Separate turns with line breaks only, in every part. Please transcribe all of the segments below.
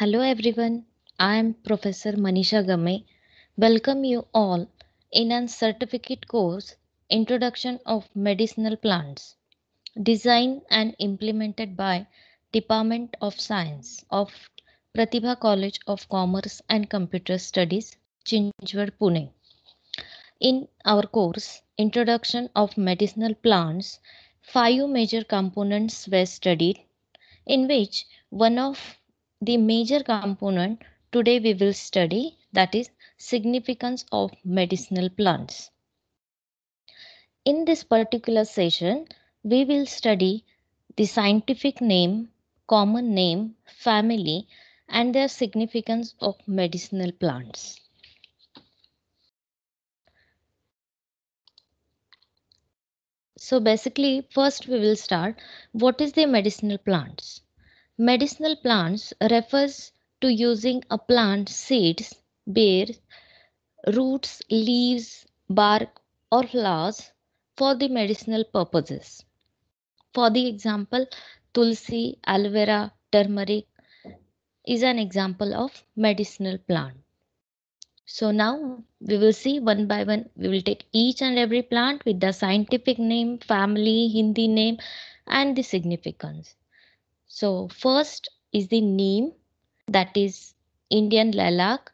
Hello everyone, I am Professor Manisha Gamay. Welcome you all in a certificate course Introduction of Medicinal Plants, designed and implemented by Department of Science of Pratibha College of Commerce and Computer Studies, Chinchwad, Pune. In our course, Introduction of Medicinal Plants, five major components were studied, in which one of the major component today we will study that is significance of medicinal plants. In this particular session, we will study the scientific name, common name, family and their significance of medicinal plants. So basically, first we will start, what is the medicinal plants? Medicinal plants refers to using a plant seeds, bears, roots, leaves, bark or flowers for the medicinal purposes. For the example, tulsi, aloe vera, turmeric is an example of medicinal plant. So now we will see one by one. We will take each and every plant with the scientific name, family, Hindi name and the significance. So first is the neem that is Indian lilac.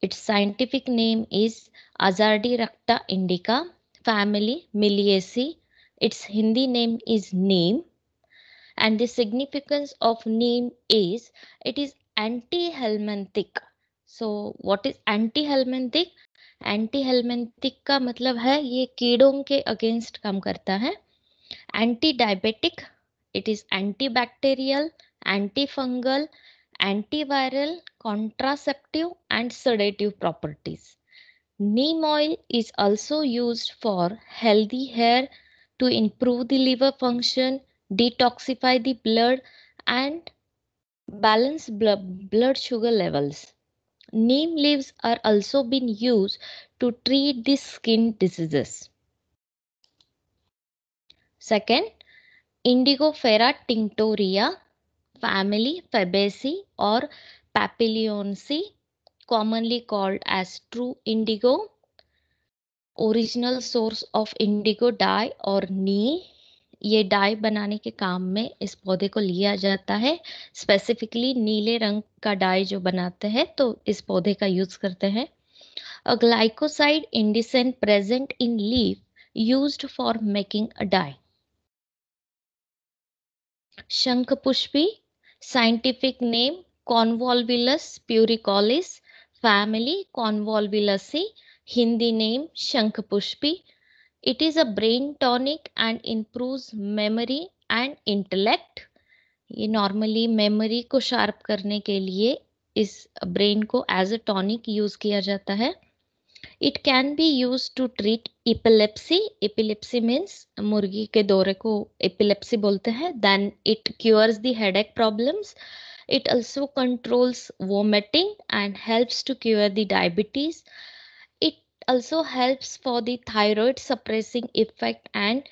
Its scientific name is Azardiracta indica, family Miliaceae. Its Hindi name is neem. And the significance of neem is it is anti-helminthic. So what is anti-helminthic? Anti का मतलब है ये कीड़ों के against काम करता है anti diabetic It is antibacterial, antifungal, antiviral, contraceptive and sedative properties. Neem oil is also used for healthy hair to improve the liver function, detoxify the blood and balance blood sugar levels. Neem leaves are also being used to treat the skin diseases. Second, Indigofera tinctoria family Fabaceae और Papilionaceae commonly called as true indigo original source of indigo dye और नी ये die बनाने के काम में इस पौधे को लिया जाता है स्पेसिफिकली नीले रंग का डाई जो बनाते हैं तो इस पौधे का यूज करते हैं glycoside indican present in leaf used for making a dye shankh pushpi scientific name Convolvulus pluricaulis family Convolvulaceae Hindi name shankh pushpi it is a brain tonic and improve memory and intellect ये नॉर्मली मेमोरी को शार्प करने के लिए इस brain को as a tonic use किया जाता है it can be use to treat epilepsy epilepsy means मुर्गी के दौरे को एपिलेप्सी बोलते हैं then it cures the headache problems it also controls vomiting and helps to cure the diabetes it also helps for the thyroid suppressing effect and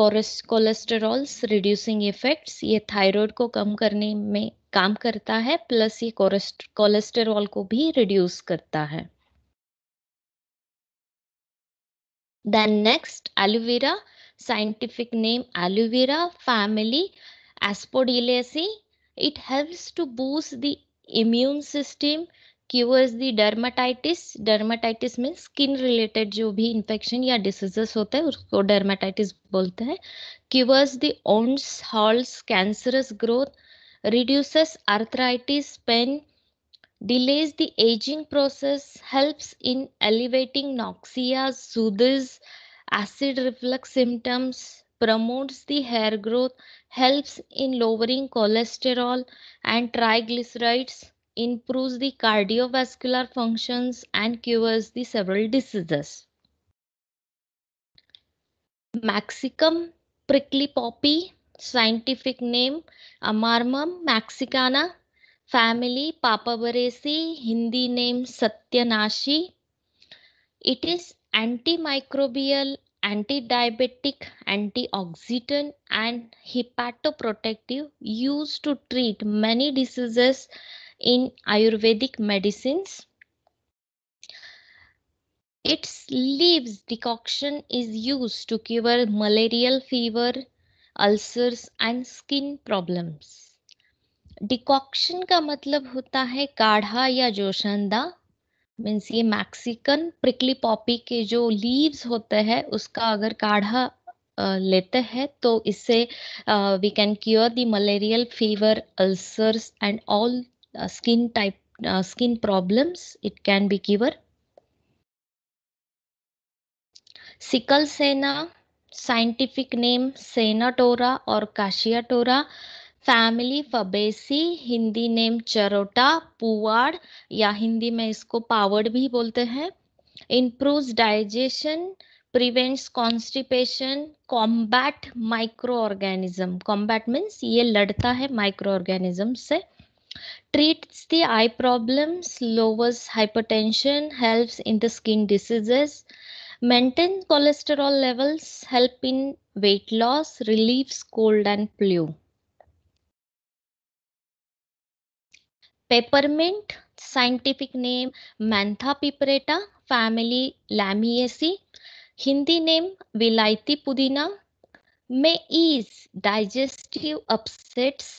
cholesterols reducing effects ये thyroid को कम करने में काम करता है प्लस ये cholesterol को भी रिड्यूस करता है Then next, aloe vera, scientific name aloe vera family Aspodillaceae. It helps to boost the immune system, cures the dermatitis dermatitis में स्किन रिलेटेड जो भी इन्फेक्शन या डिसीजेस होता है उसको डर्माटाइटिस बोलते हैं cures the wounds halts cancerous growth reduces arthritis pain delays the aging process, helps in elevating noxia, soothes acid reflux symptoms, promotes the hair growth, helps in lowering cholesterol and triglycerides, improves the cardiovascular functions and cures the several diseases. Maxicum prickly poppy, scientific name Amarmum maxicana family Papaveresi, Hindi name Satyanashi. It is antimicrobial, anti-diabetic, antioxidant and hepatoprotective used to treat many diseases in Ayurvedic medicines. Its leaves decoction is used to cure malarial fever, ulcers and skin problems. Decoction का मतलब होता है काढ़ा या जोशंदा means ये Mexican prickly poppy के जो लीव्स होते हैं उसका अगर काढ़ा लेते हैं तो इससे we can cure the malarial fever ulcers and all skin type skin problems it can be cure sickle senna scientific name senna tora और cassia tora family fabaceae Hindi name चरोटा पुआड़ या हिंदी में इसको पावड़ भी बोलते हैं improve digestion prevents constipation combat micro organism combat means ये लड़ता है माइक्रो ऑर्गेनिज्म से treats the eye problems lowers hypertension help in the skin diseases maintain cholesterol levels help in weight loss relieves cold and flu peppermint scientific name mentha piperita family lamiaceae Hindi name विलायती पुदीना में ease digestive upsets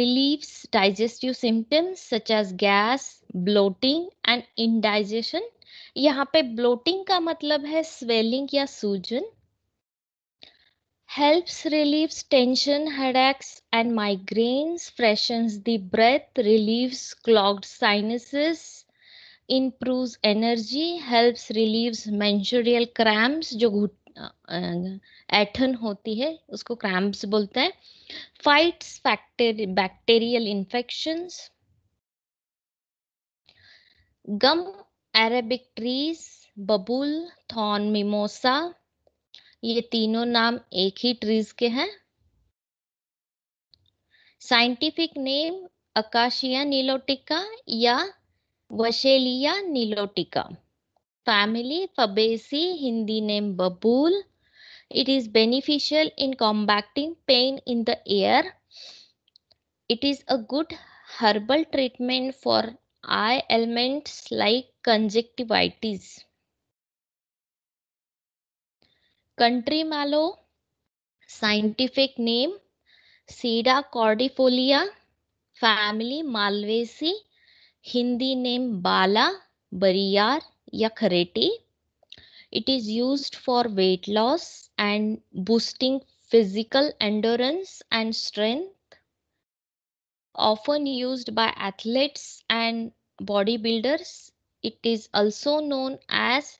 relieves digestive symptoms such as gas bloating and indigestion यहाँ पे bloating का मतलब है swelling या सूजन helps relieves tension, headaches, and migraines, freshens the breath, relieves clogged sinuses, improves energy, helps relieves menstrual cramps जो ऐठन होती है उसको क्रैम्प्स बोलते हैं fights bacterial infections gum arabic trees babul thorn mimosa ये तीनों नाम एक ही ट्रीज के हैं साइंटिफिक नेम अकाशिया नीलोटिका या vachellia nilotica family fabaceae Hindi name babool it is beneficial in combating pain in the ear it is a good herbal treatment for eye ailments like conjunctivitis Country mallow, scientific name, Seda cordifolia, family Malvesi, Hindi name Bala, Bariyar, Yakhareti. It is used for weight loss and boosting physical endurance and strength. Often used by athletes and bodybuilders, it is also known as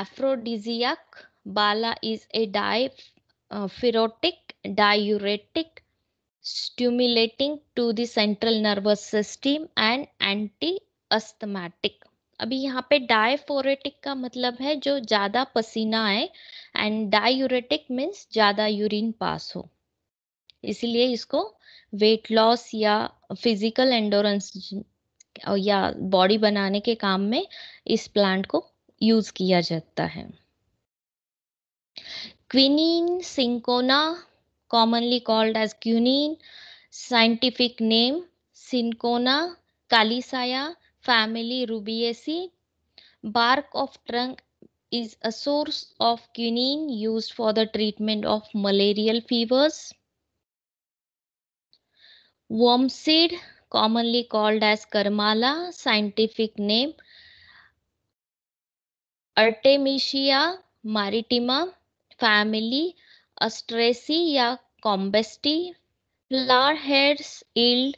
aphrodisiac. Bala is a diaphoretic, diuretic, stimulating to the central nervous system and anti asthmatic. अभी यहाँ पे diaphoretic का मतलब है जो ज़्यादा पसीना आए एंड डायूरेटिक मीन्स ज़्यादा यूरिन पास हो इसलिए इसको वेट लॉस या फिजिकल एंडोरेंस या बॉडी बनाने के काम में इस प्लांट को यूज किया जाता है quinine cinchona commonly called as quinine scientific name cinchona calisaya family rubiaceae bark of trunk is a source of quinine use for the treatment of malarial fevers wormseed commonly called as karmala scientific name artemisia maritima family asteraceae या compositae flower heads yield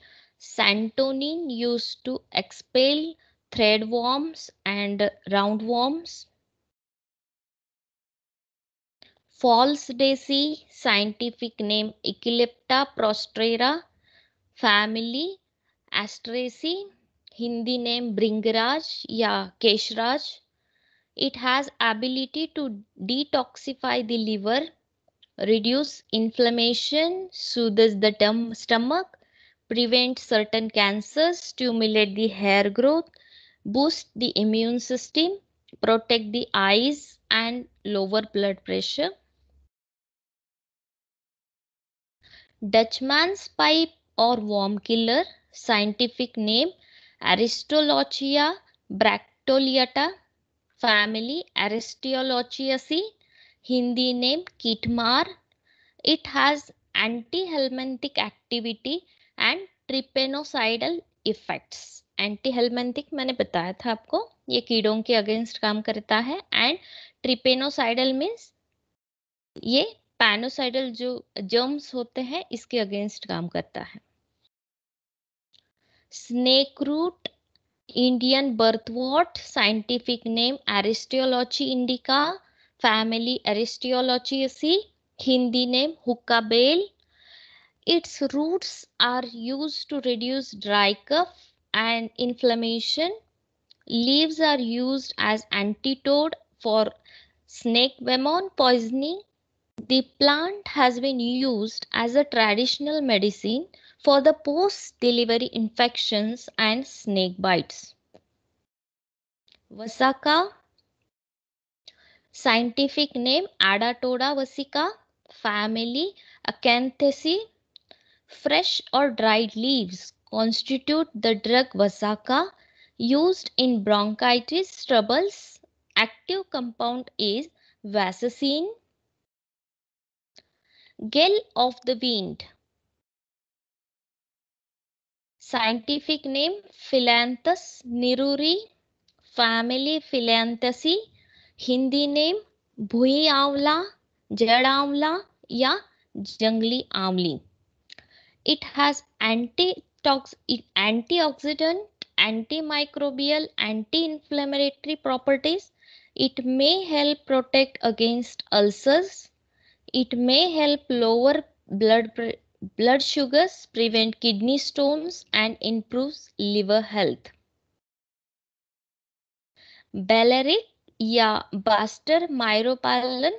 santonin use to expel thread worms and round worms false daisy scientific name eclipta prostrata family asteraceae Hindi name bhringraj या keshraj it has ability to detoxify the liver, reduce inflammation, soothes the tum- stomach, prevent certain cancers, stimulate the hair growth, boost the immune system, protect the eyes and lower blood pressure. Dutchman's pipe or worm killer, scientific name Aristolochia bractoliata family Aristolochiaceae, Hindi name Kitmar. It has anti-helminthic activity and trypanosidal effects. Anti-helminthic मैंने बताया था आपको ये कीड़ों के against काम करता है एंड ट्रिपेनोसाइडल मीन्स ये पैनोसाइडल जो जर्म्स होते हैं इसके अगेंस्ट काम करता है snake root Indian birthwort, scientific name Aristeolochi indica, family Aristeolochiaceae, Hindi name hookah bale. Its roots are used to reduce dry cough and inflammation. Leaves are used as antidote for snake venom poisoning. The plant has been used as a traditional medicine for the post-delivery infections and snake bites. Vasaka, scientific name Adatoda vasika, family Acanthaceae. Fresh or dried leaves constitute the drug Vasaka, used in bronchitis troubles. Active compound is vasicine. Gel of the wind scientific name Philanthus niruri, family Philanthaceae, Hindi name भुई आंवला जड़ आंवला या जंगली आंवली it has antioxidant antimicrobial anti-inflammatory properties it may help protect against ulcers it may help lower blood blood sugars, prevent kidney stones and improves liver health. Balearic या bastard myrobalan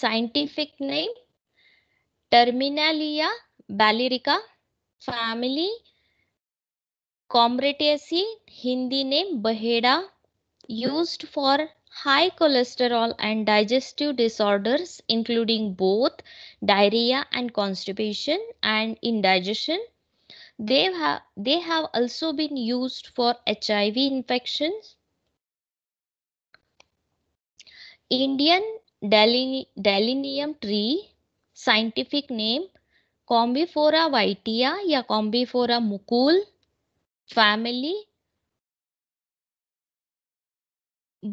scientific name terminalia bellirica family combretaceae Hindi name baheda used for high cholesterol and digestive disorders, including both diarrhea and constipation and indigestion. They have, they have also been used for HIV infections. Indian delinium tree, scientific name Combifora vitia ya Combifora mukul, family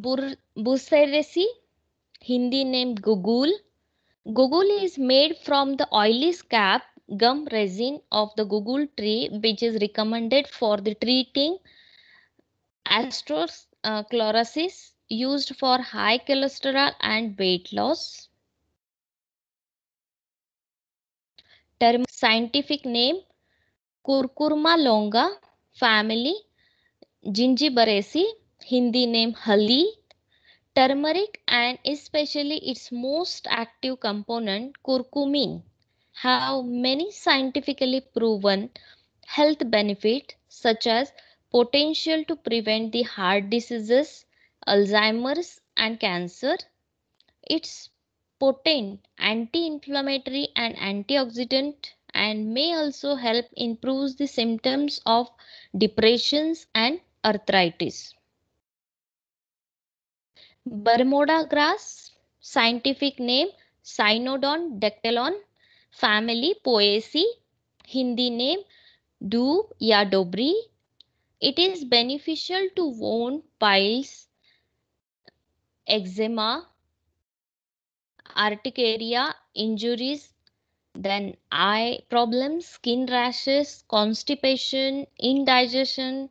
Bur- Hindi name Gugul. Gugul is made from the oily scab, gum resin of the Gugul tree, which is recommended for the treating asterosclerosis used for high cholesterol and weight loss. Term scientific name Curcuma longa family Gingiberaceae Hindi name Hali, turmeric and especially its most active component curcumin have many scientifically proven health benefits such as potential to prevent the heart diseases, Alzheimer's and cancer. It's potent anti-inflammatory and antioxidant and may also help improve the symptoms of depressions and arthritis. Bermuda grass, scientific name Cynodon dectelon, family Poaceae, Hindi name Dub ya Dobri. It is beneficial to wound, piles, eczema, urticaria, injuries, then eye problems, skin rashes, constipation, indigestion,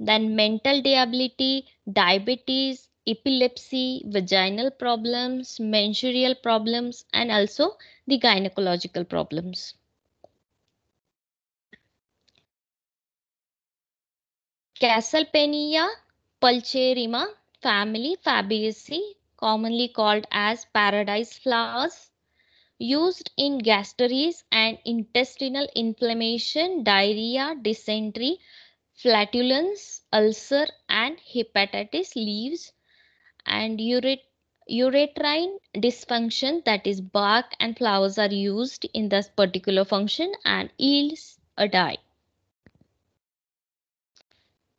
then mental disability, diabetes, epilepsy, vaginal problems, menstrual problems, and also the gynecological problems. Castlevania Pulcherima, family Fabaceae, commonly called as paradise flowers, used in gasteries and intestinal inflammation, diarrhea, dysentery, flatulence, ulcer, and hepatitis leaves and uret ureterine dysfunction that is bark and flowers are used in this particular function and yields a dye.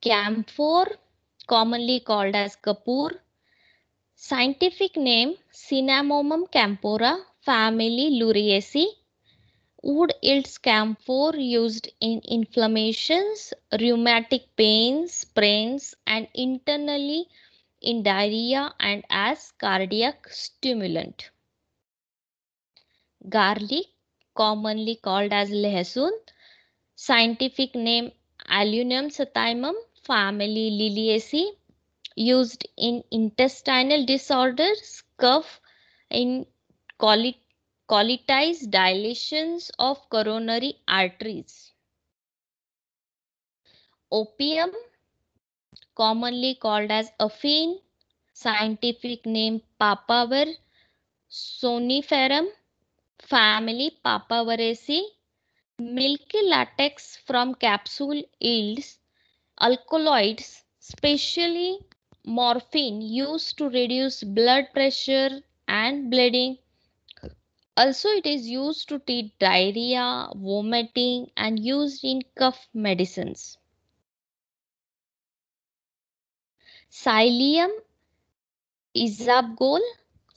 Camphor, commonly called as kapoor, scientific name Cinnamomum camphora, family Luriaceae, wood yields camphor used in inflammations, rheumatic pains, sprains and internally in diarrhea and as cardiac stimulant. Garlic, commonly called as lehsun, scientific name Allium sativum, family Liliaceae, used in intestinal disorders, cough, in colit colitis, dilations of coronary arteries. Opium commonly called as affine, scientific name papaver, soniferum, family papaveraceae. Milky latex from capsule yields alkaloids, especially morphine used to reduce blood pressure and bleeding. Also, it is used to treat diarrhea, vomiting and used in cough medicines. Psyllium isabgol,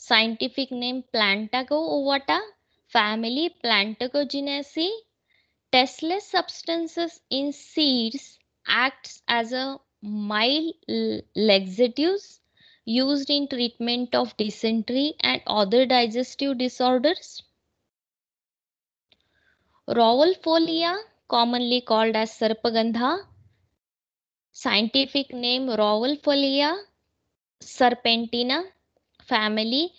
scientific name Plantago ovata, family Plantago genaceae. substances in seeds acts as a mild laxatives used in treatment of dysentery and other digestive disorders. folia, commonly called as Sarpagandha, Scientific name Rowelfolia serpentina. Family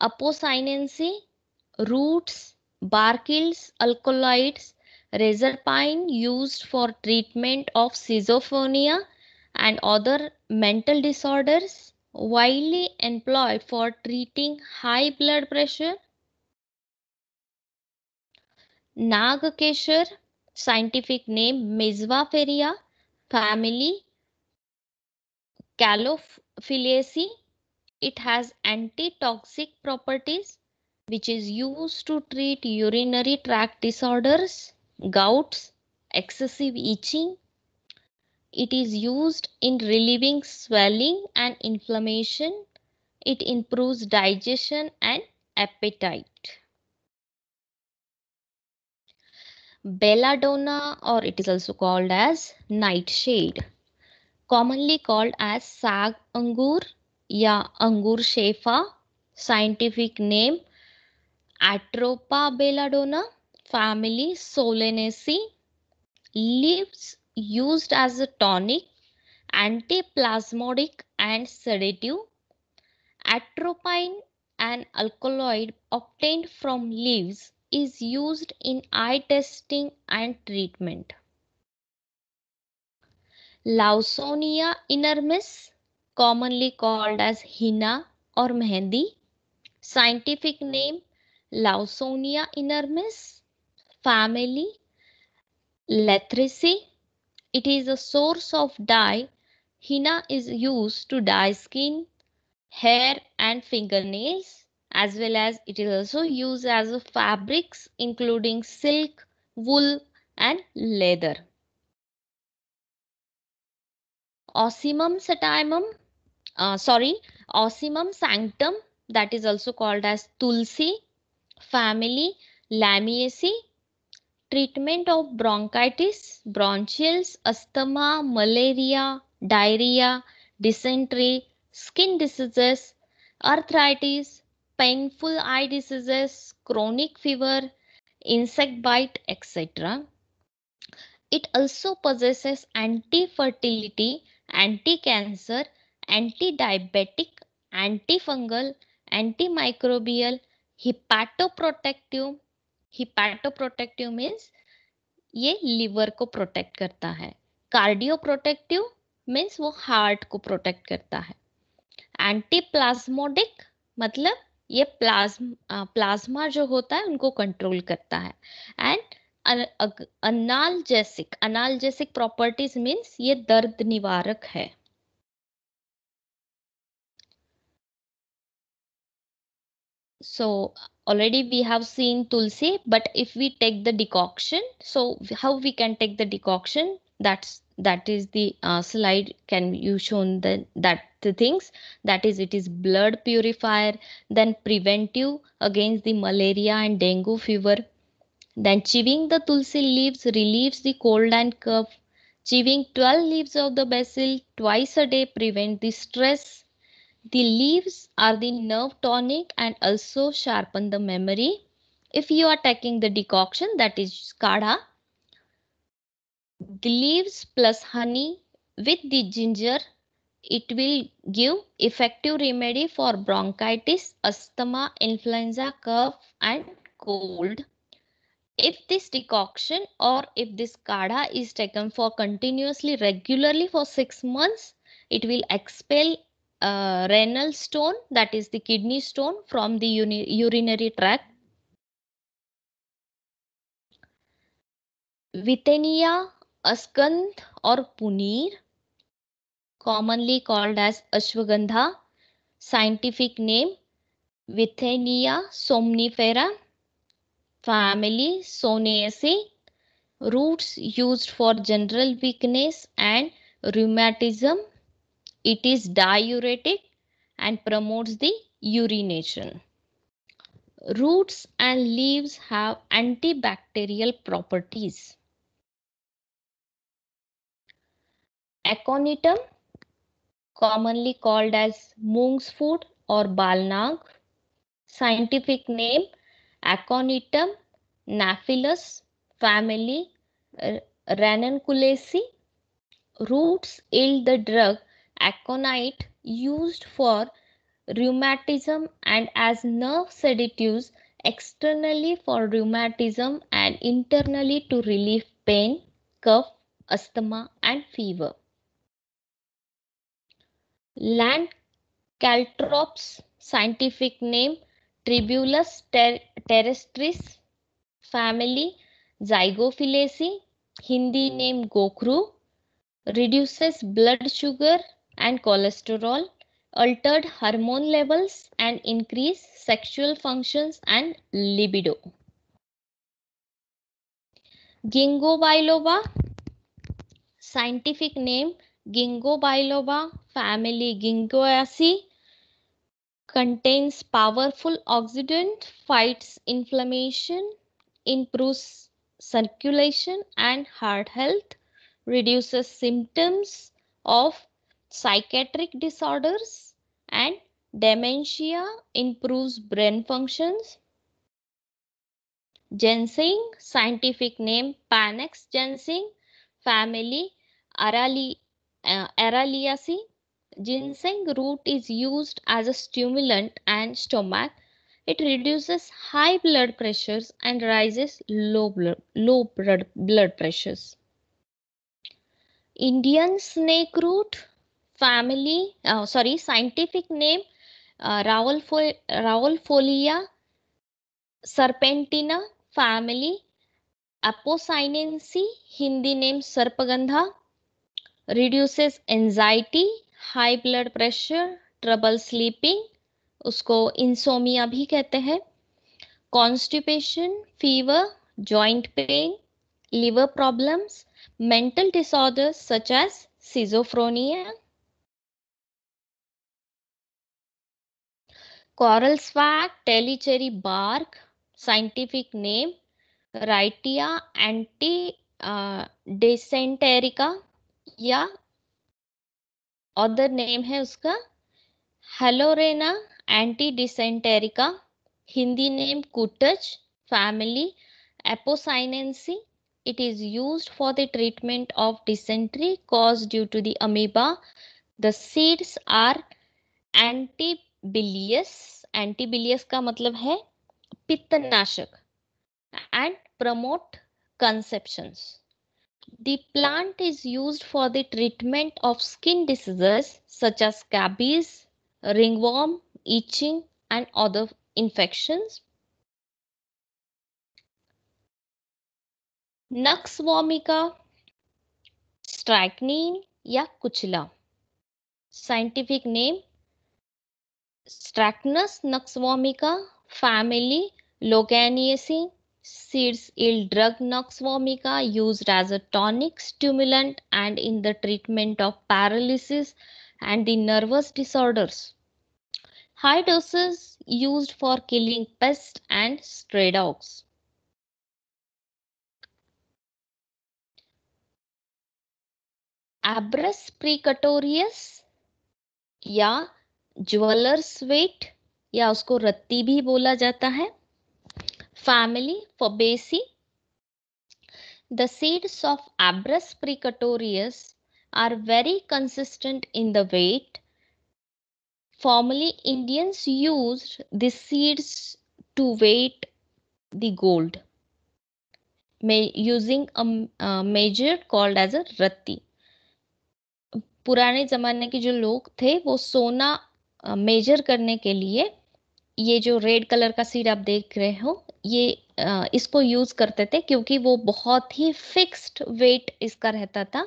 Apocynaceae. Roots, barkels, alkaloids, reserpine used for treatment of schizophrenia and other mental disorders widely employed for treating high blood pressure. Nagakeshar, scientific name Mizwaferia, family Calophyllaceae. It has antitoxic properties which is used to treat urinary tract disorders, gouts, excessive itching. It is used in relieving swelling and inflammation. It improves digestion and appetite. belladonna or it is also called as nightshade. Commonly called as sag angur ya angur shefa, scientific name Atropa belladonna, family Solanaceae, leaves used as a tonic, antiplasmodic and sedative. Atropine, an alkaloid obtained from leaves is used in eye testing and treatment. Lawsonia inermis, commonly called as henna or mehendi, scientific name Lawsonia inermis, family Lathraceae. It is a source of dye. Henna is used to dye skin, hair and fingernails as well as it is also used as a fabrics including silk, wool and leather. Osimum satimum, uh, sorry, Osimum sanctum that is also called as tulsi, family, lamiaceae, treatment of bronchitis, bronchials, asthma, malaria, diarrhea, dysentery, skin diseases, arthritis, painful eye diseases, chronic fever, insect bite, etc. It also possesses anti-fertility, anti-cancer, anti-diabetic, antifungal, antimicrobial, hepatoprotective. Hepatoprotective means ये liver को protect करता है. Cardioprotective means वो heart को protect करता है. एंटीप्लाज्मोडिक मतलब ये प्लाज्मा प्लाज्मा जो होता है उनको कंट्रोल करता है and analgesic analgesic properties means ये दर्द निवारक है so already we have seen tulsi but if we take the decoction so how we can take the decoction that's that is the uh, slide can you shown the that the things that is it is blood purifier then preventive against the malaria and dengue fever then chewing the tulsi leaves relieves the cold and cough chewing 12 leaves of the basil twice a day prevent the stress the leaves are the nerve tonic and also sharpen the memory if you are taking the decoction that is kada the leaves plus honey with the ginger it will give effective remedy for bronchitis, asthma, influenza, cough and cold. If this decoction or if this kada is taken for continuously regularly for 6 months, it will expel uh, renal stone that is the kidney stone from the urinary tract. Vitanya, Askanth or Punir commonly called as ashwagandha, scientific name Withania somnifera, family Sonaceae, roots used for general weakness and rheumatism. It is diuretic and promotes the urination. Roots and leaves have antibacterial properties. Aconitum commonly called as moong's food or balnag. Scientific name Aconitum naphilus, family uh, Ranunculaceae. Roots yield the drug aconite used for rheumatism and as nerve sedatives externally for rheumatism and internally to relieve pain, cough, asthma and fever. Land caltrops, scientific name Tribulus ter terrestris, family Zygophyllaceae Hindi name Gokru reduces blood sugar and cholesterol, altered hormone levels and increase sexual functions and libido. Ginkgo biloba, scientific name Gingo biloba family Ginkgoaceae contains powerful oxidant, fights inflammation, improves circulation and heart health, reduces symptoms of psychiatric disorders and dementia, improves brain functions. Ginseng, scientific name Panax ginseng, family Arali uh, Araliaceae ginseng root is used as a stimulant and stomach. It reduces high blood pressures and rises low blood, low blood, blood pressures. Indian snake root family, uh, sorry, scientific name uh, Raulfo serpentina family Apocynaceae, Hindi name Sarpagandha reduces anxiety high blood pressure trouble sleeping उसको insomnia भी कहते हैं constipation fever joint pain liver problems mental disorders such as schizophrenia coral swag Tellicherry bark scientific name wrightia anti dysenterica या other name है उसका holarrhena anti dysenterica Hindi name kutach family apocynaceae it is use for the treatment of dysentery cause due to the amoeba the seeds are antibilious antibilious का मतलब है पित्तनाशक and promote conception The plant is used for the treatment of skin diseases such as scabies, ringworm, itching, and other infections. Nux vomica, strychnine ya kuchila. scientific name Strachnus vomica. family Loganiaceae seeds yield drug noxvomica used as a tonic stimulant and in the treatment of paralysis and the nervous disorders. High doses used for killing pests and stray dogs. Abrus precatorius या jewellers weight या उसको रत्ती भी बोला जाता है family Fabaceae. The seeds of Abrus precatorius are very consistent in the weight. Formerly, Indians used the seeds to weight the gold using a, measure called as a ratti. पुराने जमाने के जो लोग थे वो सोना मेजर करने के लिए ये जो रेड कलर का सीड आप देख रहे हो ये इसको यूज करते थे क्योंकि वो बहुत ही फिक्स्ड वेट इसका रहता था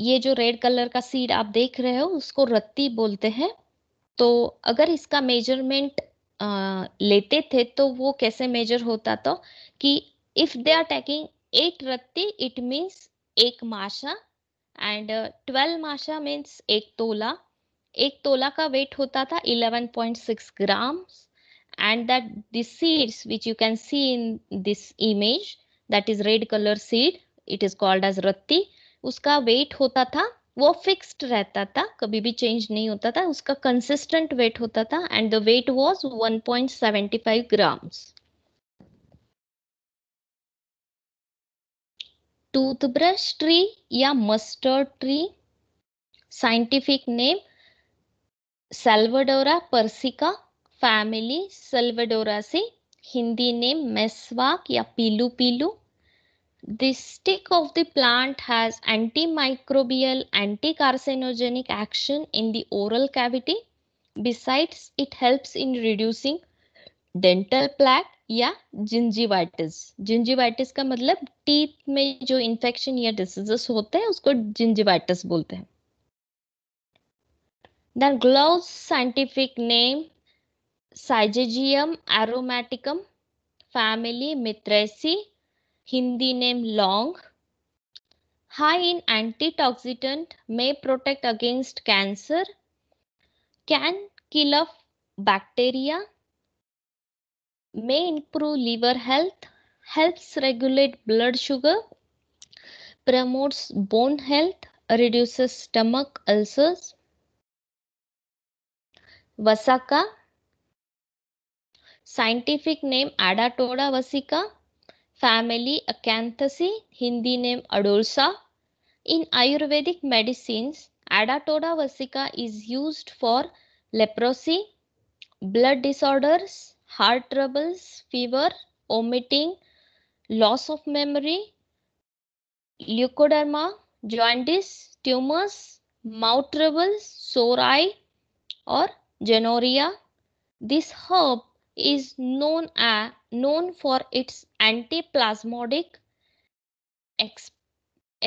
ये जो रेड कलर का सीड आप देख रहे हो उसको रत्ती बोलते हैं तो अगर इसका मेजरमेंट लेते थे तो वो कैसे मेजर होता तो कि if they are taking eight ratti it means एक माशा एंड ट्वेल्व माशा मीन्स एक तोला एक तोला का वेट होता था 11.6 gram and that this seeds which you can see in this image that is red colour seed it is called as ratti उसका वेट होता था वो फिक्स्ड रहता था कभी भी चेंज नहीं होता था उसका कंसिस्टेंट वेट होता था and the weight was 1.75 grams toothbrush tree या mustard tree scientific name salvadora persica family salvadoraceae Hindi name miswak या pilu pilu this stick of the plant has anti microbial anti carcinogenic action in the oral cavity besides it helps in reducing dental plaque या gingivitis gingivitis का मतलब teeth में जो infection या diseases होते हैं उसको जिंजीवाइटिस बोलते हैं Then glove's scientific name Syzygium aromaticum, family Mitraceae, Hindi name long. High in antioxidant may protect against cancer. Can kill off bacteria. May improve liver health. Helps regulate blood sugar. Promotes bone health. Reduces stomach ulcers Vasaka. Scientific name Adatoda vasica. Family Acanthaceae. Hindi name Adolsa. In Ayurvedic medicines, Adatoda vasica is used for leprosy, blood disorders, heart troubles, fever, vomiting, loss of memory, leukoderma, jaundice, tumors, mouth troubles, sore eye, और Genoria. This herb is known, as, known for its antiplasmodic, exp,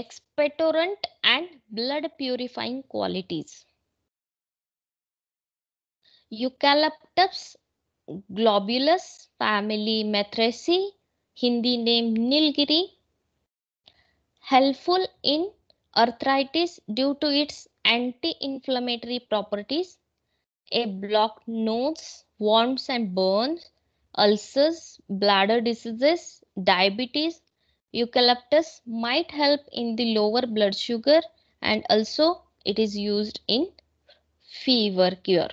expectorant and blood purifying qualities. Eucalyptus globulus family Mathraceae, Hindi name Nilgiri, helpful in arthritis due to its anti-inflammatory properties a blocked nose, warms and burns, ulcers, bladder diseases, diabetes, eucalyptus might help in the lower blood sugar and also it is used in fever cure.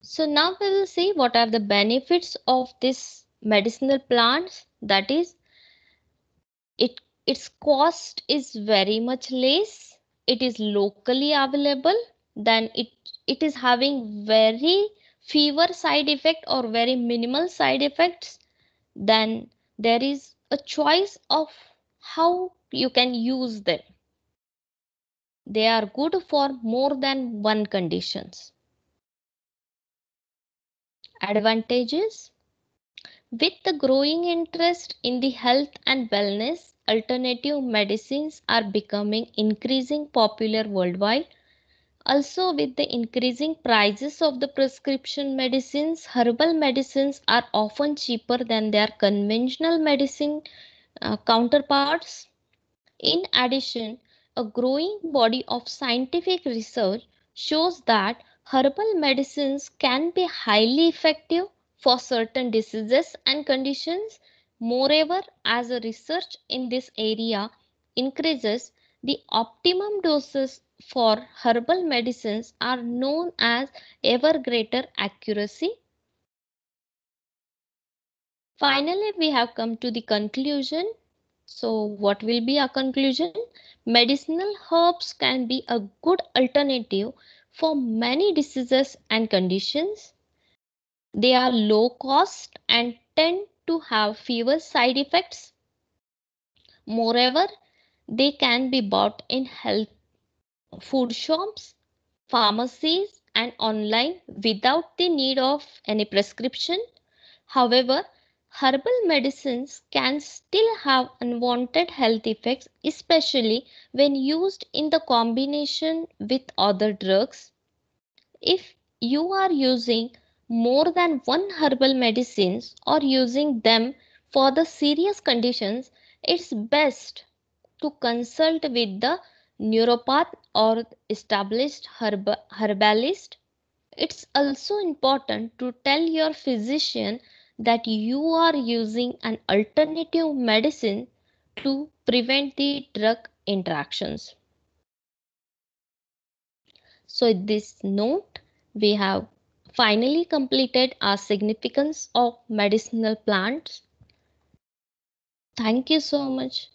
So now we will see what are the benefits of this medicinal plants that is it its cost is very much less it is locally available then it it is having very fewer side effect or very minimal side effects then there is a choice of how you can use them they are good for more than one conditions advantages with the growing interest in the health and wellness alternative medicines are becoming increasing popular worldwide also, with the increasing prices of the prescription medicines, herbal medicines are often cheaper than their conventional medicine uh, counterparts. In addition, a growing body of scientific research shows that herbal medicines can be highly effective for certain diseases and conditions. Moreover, as research in this area increases, the optimum doses for herbal medicines are known as ever greater accuracy. Finally, we have come to the conclusion. So what will be our conclusion? Medicinal herbs can be a good alternative for many diseases and conditions. They are low cost and tend to have fewer side effects. Moreover, they can be bought in health food shops, pharmacies, and online without the need of any prescription. However, herbal medicines can still have unwanted health effects, especially when used in the combination with other drugs. If you are using more than one herbal medicines or using them for the serious conditions, it's best to consult with the neuropath or established herb- herbalist. It's also important to tell your physician that you are using an alternative medicine to prevent the drug interactions. So, this note, we have finally completed our significance of medicinal plants. Thank you so much.